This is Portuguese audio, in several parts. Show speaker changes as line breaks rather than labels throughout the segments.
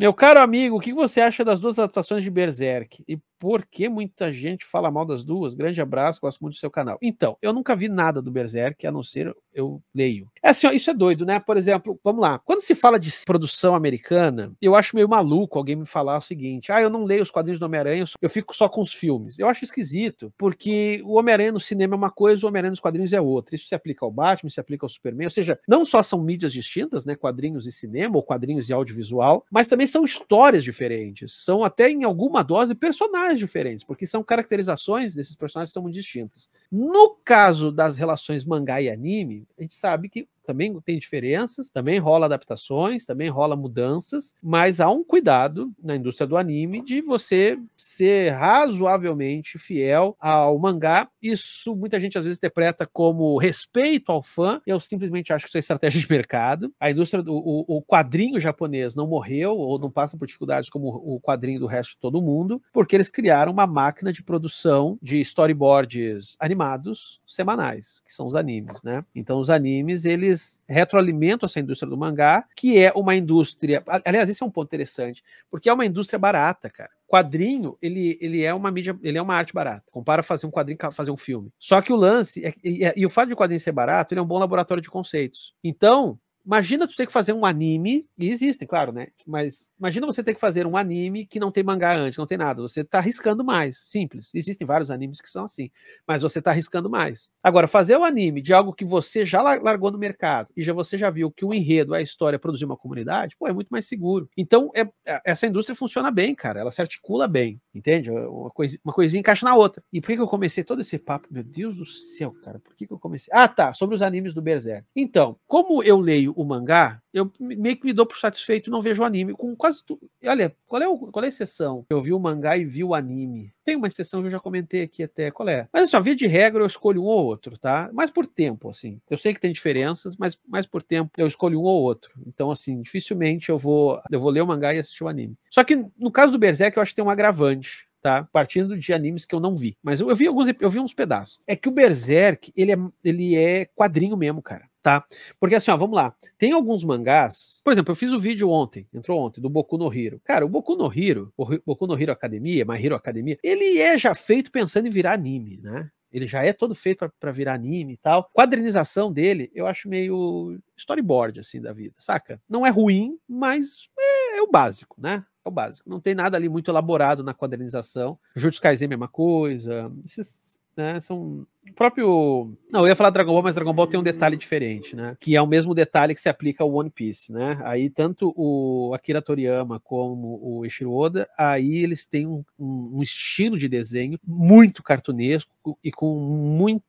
Meu caro amigo, o que você acha das duas adaptações de Berserk? E por que muita gente fala mal das duas? Grande abraço, gosto muito do seu canal. Então, eu nunca vi nada do Berserk, a não ser eu leio. É assim, ó, isso é doido, né? Por exemplo, vamos lá. Quando se fala de produção americana, eu acho meio maluco alguém me falar o seguinte: ah, eu não leio os quadrinhos do Homem-Aranha, eu fico só com os filmes. Eu acho esquisito, porque o Homem-Aranha no cinema é uma coisa, o Homem-Aranha nos quadrinhos é outra. Isso se aplica ao Batman, se aplica ao Superman, ou seja, não só são mídias distintas, né? Quadrinhos e cinema, ou quadrinhos e audiovisual, mas também são histórias diferentes. São até, em alguma dose, personagens personagens diferentes, porque são caracterizações desses personagens que são muito distintas. No caso das relações mangá e anime, a gente sabe que também tem diferenças, também rola adaptações, também rola mudanças, mas há um cuidado na indústria do anime de você ser razoavelmente fiel ao mangá. Isso muita gente às vezes interpreta como respeito ao fã. Eu simplesmente acho que isso é estratégia de mercado. A indústria do o, o quadrinho japonês não morreu ou não passa por dificuldades como o quadrinho do resto de todo mundo, porque eles criaram uma máquina de produção de storyboards animados semanais, que são os animes, né? Então os animes eles eles retroalimentam essa indústria do mangá, que é uma indústria. Aliás, esse é um ponto interessante, porque é uma indústria barata, cara quadrinho, ele, ele é uma mídia, ele é uma arte barata. Compara fazer um quadrinho com fazer um filme. Só que o lance, é, e, e, e, o fato de o quadrinho ser barato, ele é um bom laboratório de conceitos. Então, Imagina tu ter que fazer um anime, e existem, claro, né? Mas imagina você ter que fazer um anime que não tem mangá antes, não tem nada. Você tá arriscando mais, simples. Existem vários animes que são assim, mas você tá arriscando mais. Agora, fazer o um anime de algo que você já largou no mercado e já você já viu que o enredo, a história produzir uma comunidade, pô, é muito mais seguro. Então, é, é, essa indústria funciona bem, cara. Ela se articula bem, entende? É uma, coisinha, uma coisinha encaixa na outra. E por que, que eu comecei todo esse papo? Meu Deus do céu, cara, por que, que eu comecei? Ah, tá, sobre os animes do Berserk. Então, como eu leio o mangá, eu meio que me dou por satisfeito, não vejo o anime. Com quase tudo. Olha, qual é, o, qual é a exceção? Eu vi o mangá e vi o anime. Tem uma exceção que eu já comentei aqui até, qual é? Mas só, assim, via de regra eu escolho um ou outro, tá? Mas por tempo, assim. Eu sei que tem diferenças, mas mais por tempo eu escolho um ou outro. Então, assim, dificilmente eu vou, eu vou ler o mangá e assistir o anime. Só que no caso do Berserk, eu acho que tem um agravante tá? Partindo de animes que eu não vi, mas eu, eu vi alguns, eu vi uns pedaços. É que o Berserk, ele é, ele é quadrinho mesmo, cara tá? Porque assim, ó, vamos lá. Tem alguns mangás, por exemplo, eu fiz o um vídeo ontem, entrou ontem, do Boku no Hiro. Cara, o Boku no Hiro, o Boku no Hiro Academia, My Hero Academia, ele é já feito pensando em virar anime, né? Ele já é todo feito para virar anime e tal. Quadrinização dele, eu acho meio storyboard, assim, da vida, saca? Não é ruim, mas é, é o básico, né? É o básico. Não tem nada ali muito elaborado na quadrinização. Jutsu Kaisen, é mesma coisa. Esses, né? São o próprio. Não, eu ia falar Dragon Ball, mas Dragon Ball tem um detalhe diferente, né? Que é o mesmo detalhe que se aplica ao One Piece, né? Aí tanto o Akira Toriyama como o Eiichiro Oda, aí eles têm um, um estilo de desenho muito cartunesco e com muito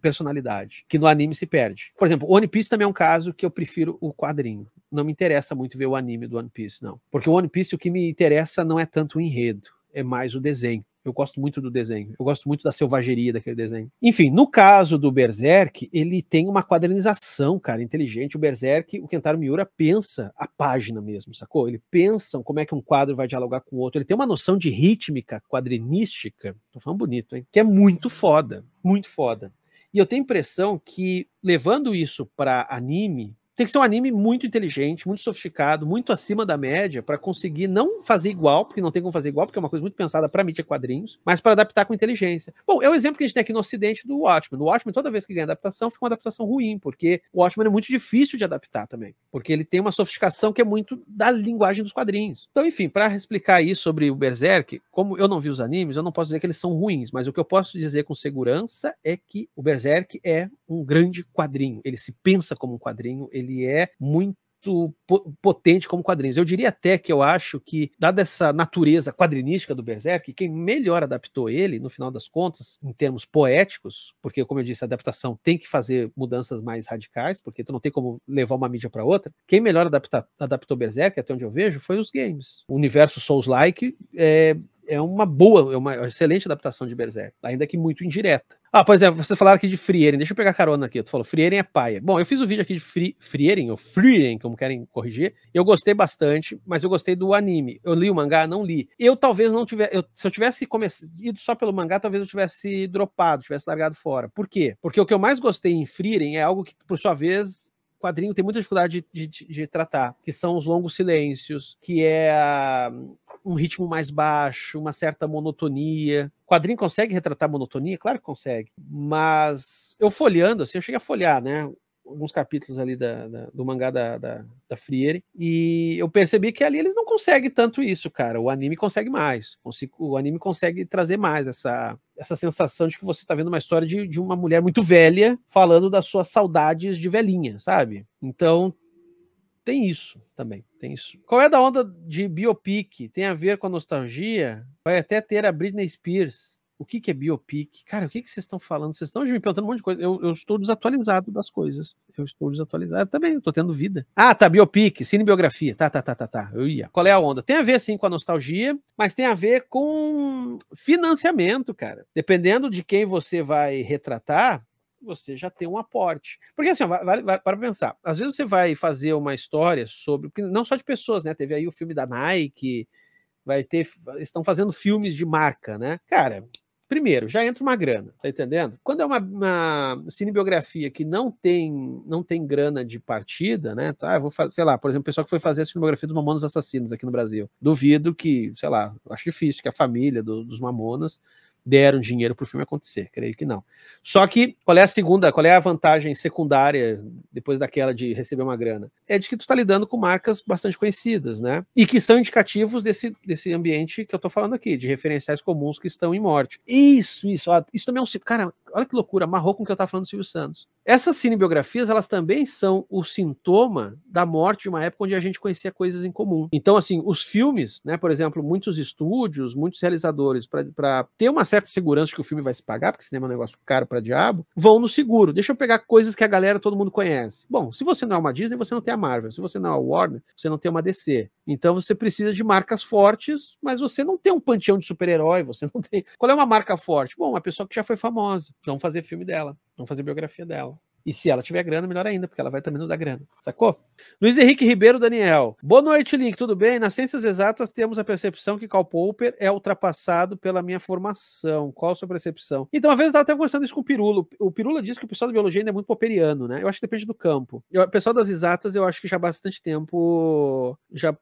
personalidade, que no anime se perde. Por exemplo, One Piece também é um caso que eu prefiro o quadrinho. Não me interessa muito ver o anime do One Piece, não. Porque o One Piece, o que me interessa não é tanto o enredo, é mais o desenho. Eu gosto muito do desenho, eu gosto muito da selvageria daquele desenho. Enfim, no caso do Berserk, ele tem uma quadrinização, cara, inteligente. O Berserk, o Kentaro Miura pensa a página mesmo, sacou? Ele pensa como é que um quadro vai dialogar com o outro. Ele tem uma noção de rítmica quadrinística, tô falando bonito, hein? Que é muito foda, muito foda. E eu tenho a impressão que levando isso para anime, tem que ser um anime muito inteligente, muito sofisticado, muito acima da média, para conseguir não fazer igual, porque não tem como fazer igual, porque é uma coisa muito pensada para mídia quadrinhos, mas para adaptar com inteligência. Bom, é o exemplo que a gente tem aqui no Ocidente do Watchmen. O Watchmen, toda vez que ganha adaptação, fica uma adaptação ruim, porque o Watchmen é muito difícil de adaptar também, porque ele tem uma sofisticação que é muito da linguagem dos quadrinhos. Então, enfim, para explicar isso sobre o Berserk, como eu não vi os animes, eu não posso dizer que eles são ruins, mas o que eu posso dizer com segurança é que o Berserk é um grande quadrinho. Ele se pensa como um quadrinho, ele ele é muito potente como quadrinhos. Eu diria até que eu acho que, dada essa natureza quadrinística do Berserk, quem melhor adaptou ele, no final das contas, em termos poéticos, porque, como eu disse, a adaptação tem que fazer mudanças mais radicais, porque tu não tem como levar uma mídia para outra. Quem melhor adapta, adaptou Berserk, até onde eu vejo, foi os games. O universo Souls-like é, é uma boa, é uma excelente adaptação de Berserk, ainda que muito indireta. Ah, por exemplo, é, vocês falaram aqui de Frieren, deixa eu pegar carona aqui. Tu falou, Frieren é paia. Bom, eu fiz o um vídeo aqui de Fri Frieren, ou Frieren, como querem corrigir. Eu gostei bastante, mas eu gostei do anime. Eu li o mangá, não li. Eu talvez não tivesse. Eu, se eu tivesse comece, ido só pelo mangá, talvez eu tivesse dropado, tivesse largado fora. Por quê? Porque o que eu mais gostei em Frieren é algo que, por sua vez, quadrinho tem muita dificuldade de, de, de, tratar, que são os longos silêncios, que é a, um ritmo mais baixo, uma certa monotonia. O quadrinho consegue retratar monotonia? Claro que consegue. Mas eu folheando, assim, eu cheguei a folhear, né? Alguns capítulos ali da, da do mangá da, da, da Friere, e eu percebi que ali eles não conseguem tanto isso, cara. O anime consegue mais. O anime consegue trazer mais essa, essa sensação de que você está vendo uma história de, de uma mulher muito velha falando das suas saudades de velhinha, sabe? Então tem isso também, tem isso. Qual é da onda de biopic? Tem a ver com a nostalgia? Vai até ter a Britney Spears. O que, que é biopic? Cara, o que, que vocês estão falando? Vocês estão me perguntando um monte de coisa. Eu, eu, estou desatualizado das coisas. Eu estou desatualizado também, eu estou tendo vida. Ah, tá, biopic, cinebiografia. Tá, tá, tá, tá, tá. Eu ia. Qual é a onda? Tem a ver, sim, com a nostalgia, mas tem a ver com financiamento, cara. Dependendo de quem você vai retratar, você já tem um aporte. Porque assim, para pensar, às vezes você vai fazer uma história sobre, não só de pessoas, né? Teve aí o filme da Nike, vai ter, estão fazendo filmes de marca, né? Cara, primeiro, já entra uma grana, tá entendendo? Quando é uma, uma cinebiografia que não tem não tem grana de partida, né? Ah, vou fazer, sei lá, por exemplo, o pessoal que foi fazer a cinebiografia dos Mamonas Assassinos aqui no Brasil. Duvido que, sei lá, acho difícil que a família do, dos Mamonas deram dinheiro para o filme acontecer, creio que não. Só que qual é a segunda, qual é a vantagem secundária depois daquela de receber uma grana? É de que tu tá lidando com marcas bastante conhecidas, né? E que são indicativos desse, desse ambiente que eu estou falando aqui, de referenciais comuns que estão em morte. Isso, isso, ó, isso também é um, cara, olha que loucura, amarrou com o que eu tava falando do Silvio Santos. Essas cinebiografias, elas também são o sintoma da morte de uma época onde a gente conhecia coisas em comum. Então, assim, os filmes, né, por exemplo, muitos estúdios, muitos realizadores, para ter uma certa segurança de que o filme vai se pagar, porque cinema é um negócio caro para diabo, vão no seguro. Deixa eu pegar coisas que a galera, todo mundo conhece. Bom, se você não é uma Disney, você não tem a Marvel. Se você não é a Warner, você não tem uma DC. Então você precisa de marcas fortes, mas você não tem um panteão de super-herói, você não tem. Qual é uma marca forte? Bom, uma pessoa que já foi famosa. Vamos fazer filme dela, vamos fazer biografia dela. E se ela tiver grana, melhor ainda, porque ela vai também nos dar grana. Sacou? Luiz Henrique Ribeiro Daniel. Boa noite, Link. Tudo bem? Nas ciências exatas temos a percepção que Karl Popper é ultrapassado pela minha formação. Qual a sua percepção? Então, uma vez eu estava até conversando isso com o Pirulo. O Pirula disse que o pessoal da biologia ainda é muito popperiano, né? Eu acho que depende do campo. Eu, o pessoal das exatas, eu acho que já há bastante tempo já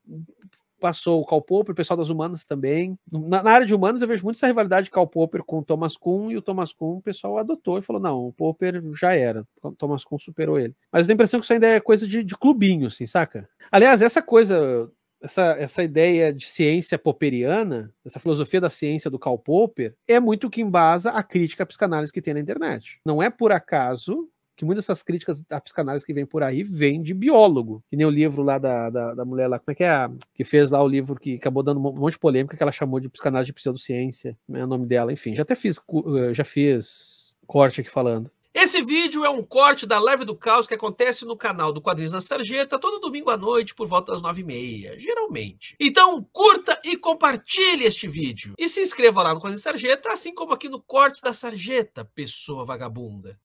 passou o Karl Popper, o pessoal das humanas também. Na, na, área de humanas eu vejo muito essa rivalidade de Karl Popper com o Thomas Kuhn, e o Thomas Kuhn o pessoal adotou e falou, não, o Popper já era, o Thomas Kuhn superou ele. Mas eu tenho a impressão que isso ainda é coisa de, de clubinho, assim, saca? Aliás, essa coisa essa, essa ideia de ciência popperiana, essa filosofia da ciência do Karl Popper, é muito o que embasa a crítica à psicanálise que tem na internet. Não é por acaso que muitas dessas críticas à psicanálise que vem por aí vem de biólogo. Que nem o livro lá da, da, da mulher lá, como é que é? A, que fez lá o livro que acabou dando um monte de polêmica, que ela chamou de psicanálise de pseudociência, né, é o nome dela, enfim. Já até fiz, eh, já fiz corte aqui falando. Esse vídeo é um corte da Live do Caos que acontece no canal do Quadrinhos na Sarjeta todo domingo à noite por volta das nove e meia, geralmente. Então curta e compartilhe este vídeo. E se inscreva lá no Quadrinhos na Sarjeta, assim como aqui no Cortes da Sarjeta, pessoa vagabunda.